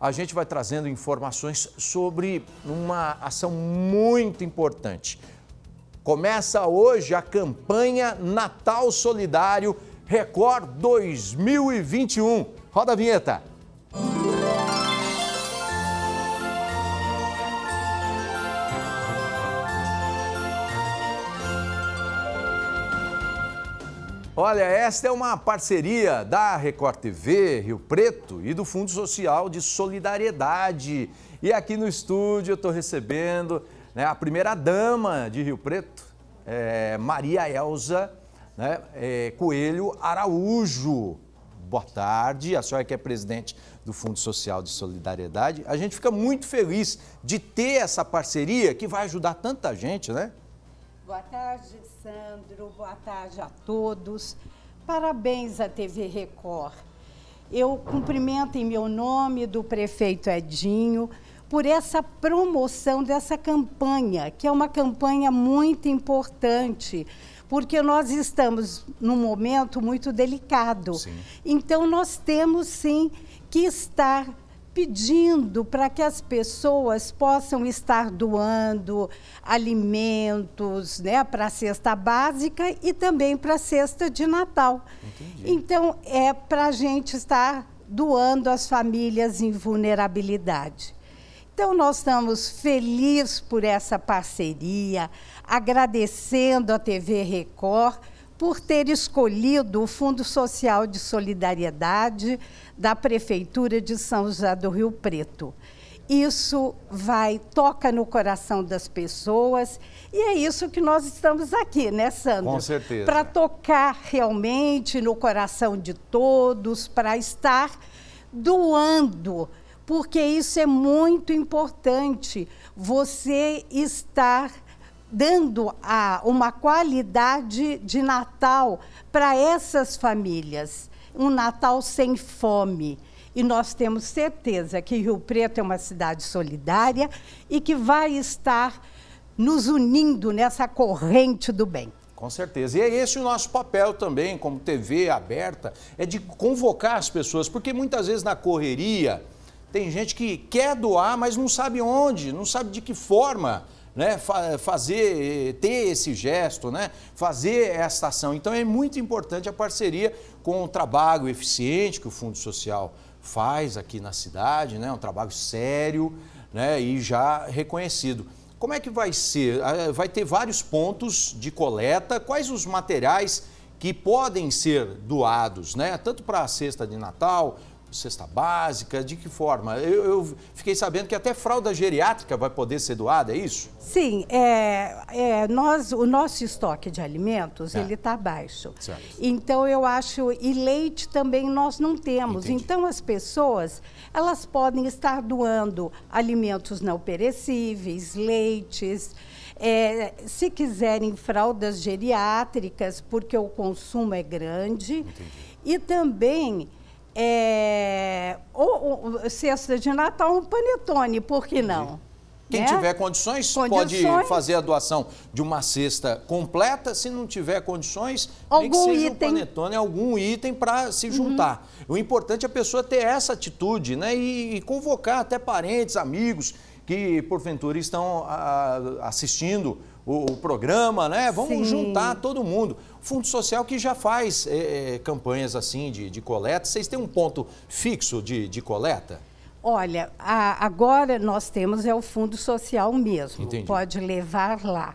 a gente vai trazendo informações sobre uma ação muito importante. Começa hoje a campanha Natal Solidário Record 2021. Roda a vinheta. Olha, esta é uma parceria da Record TV Rio Preto e do Fundo Social de Solidariedade. E aqui no estúdio eu estou recebendo né, a primeira dama de Rio Preto, é, Maria Elza né, é, Coelho Araújo. Boa tarde, a senhora que é presidente do Fundo Social de Solidariedade. A gente fica muito feliz de ter essa parceria que vai ajudar tanta gente, né? Boa tarde, Sandro. Boa tarde a todos. Parabéns à TV Record. Eu cumprimento em meu nome do prefeito Edinho por essa promoção dessa campanha, que é uma campanha muito importante, porque nós estamos num momento muito delicado. Sim. Então, nós temos sim que estar pedindo para que as pessoas possam estar doando alimentos né, para a cesta básica e também para a cesta de Natal. Entendi. Então, é para a gente estar doando às famílias em vulnerabilidade. Então, nós estamos felizes por essa parceria, agradecendo a TV Record por ter escolhido o Fundo Social de Solidariedade da Prefeitura de São José do Rio Preto. Isso vai, toca no coração das pessoas e é isso que nós estamos aqui, né, Sandro? Com certeza. Para tocar realmente no coração de todos, para estar doando, porque isso é muito importante. Você estar dando a, uma qualidade de Natal para essas famílias, um Natal sem fome. E nós temos certeza que Rio Preto é uma cidade solidária e que vai estar nos unindo nessa corrente do bem. Com certeza. E é esse o nosso papel também, como TV aberta, é de convocar as pessoas, porque muitas vezes na correria tem gente que quer doar, mas não sabe onde, não sabe de que forma né? fazer, eh, ter esse gesto, né? fazer essa ação. Então é muito importante a parceria com o trabalho eficiente que o Fundo Social faz aqui na cidade, né? um trabalho sério né? e já reconhecido. Como é que vai ser? Ah, vai ter vários pontos de coleta, quais os materiais que podem ser doados, né? tanto para a cesta de Natal cesta básica? De que forma? Eu, eu, fiquei sabendo que até fralda geriátrica vai poder ser doada, é isso? Sim, é, é nós, o nosso estoque de alimentos é. ele está baixo. Certo. Então eu acho e leite também nós não temos. Entendi. Então as pessoas elas podem estar doando alimentos não perecíveis, leites. É, se quiserem fraldas geriátricas, porque o consumo é grande. Entendi. E também é, ou, ou cesta de Natal um panetone, por que não? Quem né? tiver condições, condições, pode fazer a doação de uma cesta completa. Se não tiver condições, algum nem que seja item. um panetone, algum item para se uhum. juntar. Uhum. O importante é a pessoa ter essa atitude né? e, e convocar até parentes, amigos que porventura estão a, assistindo o, o programa, né? Vamos Sim. juntar todo mundo. O Fundo Social que já faz é, é, campanhas assim de, de coleta. Vocês têm um ponto fixo de, de coleta? Olha, a, agora nós temos é o Fundo Social mesmo. Entendi. Pode levar lá.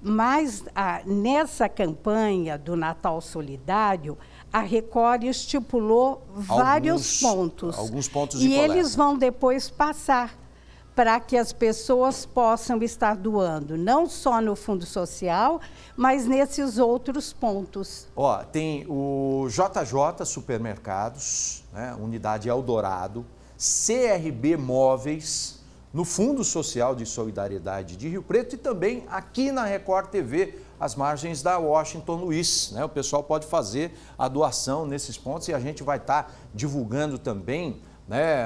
Mas a, nessa campanha do Natal Solidário, a Record estipulou vários pontos. Alguns pontos de E coleta. eles vão depois passar para que as pessoas possam estar doando, não só no Fundo Social, mas nesses outros pontos. Ó, tem o JJ Supermercados, né, Unidade Eldorado, CRB Móveis, no Fundo Social de Solidariedade de Rio Preto e também aqui na Record TV, às margens da Washington Luiz. Né? O pessoal pode fazer a doação nesses pontos e a gente vai estar tá divulgando também né,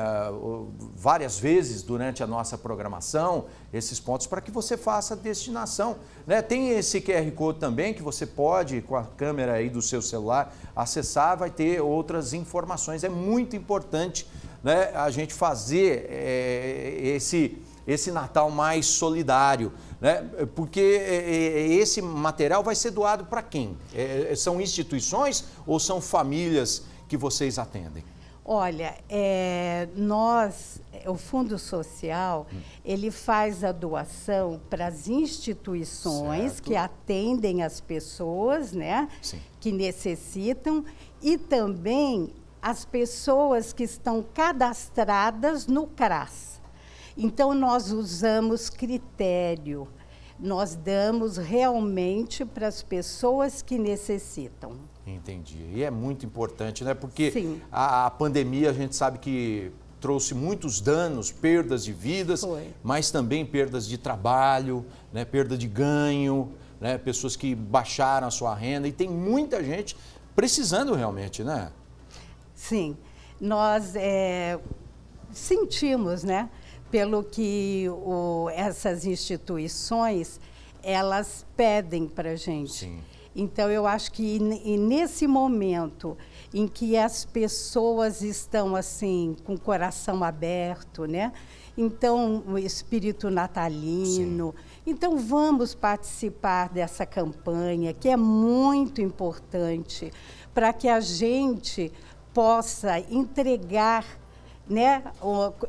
várias vezes durante a nossa programação esses pontos para que você faça a destinação. Né? Tem esse QR Code também que você pode, com a câmera aí do seu celular, acessar, vai ter outras informações. É muito importante né, a gente fazer é, esse, esse Natal mais solidário, né? porque eh, eh, esse material vai ser doado para quem? É, são instituições ou são famílias que vocês atendem? Olha, é, nós, o Fundo Social, hum. ele faz a doação para as instituições certo. que atendem as pessoas, né? Sim. Que necessitam e também as pessoas que estão cadastradas no CRAS. Então, nós usamos critério nós damos realmente para as pessoas que necessitam. Entendi. E é muito importante, né? Porque a, a, pandemia a gente sabe que trouxe muitos danos, perdas de vidas, Foi. mas também perdas de trabalho, né? perda de ganho, né? pessoas que baixaram a sua renda. E tem muita gente precisando realmente, né? Sim. Nós é, sentimos, né? pelo que o, essas instituições elas pedem para a gente. Sim. Então, eu acho que nesse momento em que as pessoas estão assim, com o coração aberto, né? Então, o espírito natalino. Sim. Então, vamos participar dessa campanha, que é muito importante, para que a gente possa entregar né,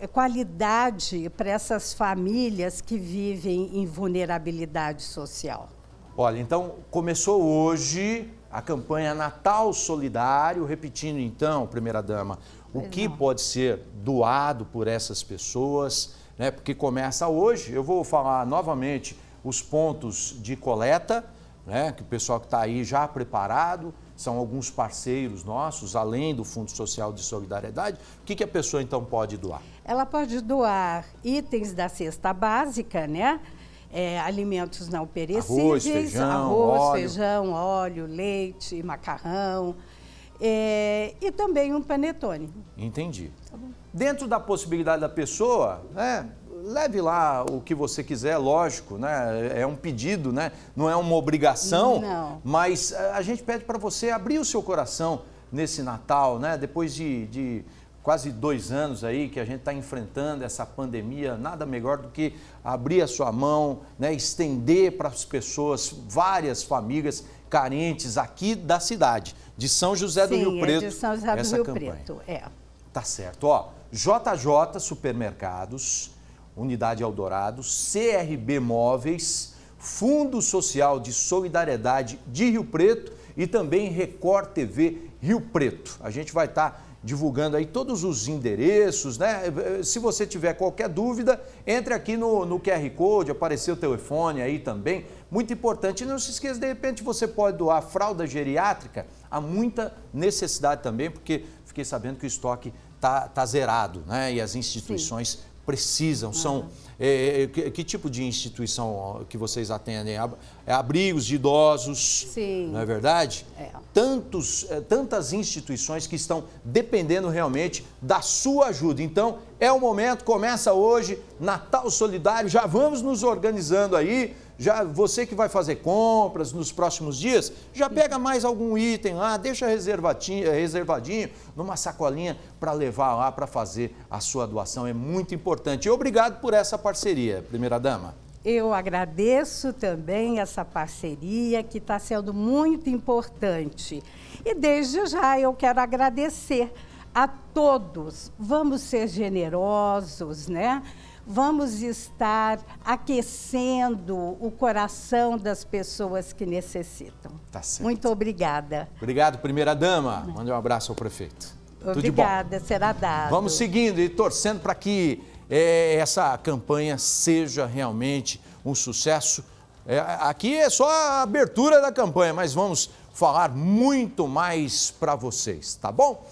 é qualidade para essas famílias que vivem em vulnerabilidade social? Olha, então começou hoje a campanha Natal Solidário, repetindo então, primeira dama, o que pode ser doado por essas pessoas, né? Porque começa hoje. Eu vou falar novamente os pontos de coleta, né? Que o pessoal que está aí já preparado são alguns parceiros nossos, além do Fundo Social de Solidariedade, o que, que a pessoa então pode doar? Ela pode doar itens da cesta básica, né? É, alimentos não perecíveis, arroz, feijão, arroz, óleo. feijão óleo, leite, macarrão. É, e também um panetone. Entendi. Tá Dentro da possibilidade da pessoa, né, leve lá o que você quiser, lógico, né? É um pedido, né? Não é uma obrigação, Não. mas eh, a gente pede para você abrir o seu coração nesse Natal, né? Depois de, de quase dois anos aí que a gente está enfrentando essa pandemia, nada melhor do que abrir a sua mão, né? Estender para as pessoas, várias famílias carentes aqui da cidade, de São José do Rio Preto. É de São José do Rio campanha. Preto, é. Tá certo, ó. JJ Supermercados Unidade Eldorado, CRB Móveis, Fundo Social de Solidariedade de Rio Preto e também Record TV Rio Preto. A gente vai estar tá divulgando aí todos os endereços, né? Se você tiver qualquer dúvida, entre aqui no, no QR Code, apareceu o telefone aí também. Muito importante. E não se esqueça, de repente você pode doar fralda geriátrica. Há muita necessidade também, porque fiquei sabendo que o estoque está tá zerado, né? E as instituições Sim precisam, são é, é, é, que, que, tipo de instituição que vocês atendem? É abrigos de idosos, Sim. não é verdade? É. Tantos, tantas instituições que estão dependendo realmente da sua ajuda. Então, é o momento, começa hoje, Natal Solidário, já vamos nos organizando aí, já você que vai fazer compras nos próximos dias, já pega mais algum item lá, deixa reservadinho numa sacolinha para levar lá para fazer a sua doação. É muito importante. obrigado por essa participação parceria, primeira-dama. Eu agradeço também essa parceria que está sendo muito importante. E desde já eu quero agradecer a todos. Vamos ser generosos, né? Vamos estar aquecendo o coração das pessoas que necessitam. Tá certo. Muito obrigada. Obrigado, primeira-dama. Mande um abraço ao prefeito. Obrigada, será dado. Vamos seguindo e torcendo para que é, essa campanha seja realmente um sucesso. É, aqui é só a abertura da campanha, mas vamos falar muito mais para vocês, tá bom?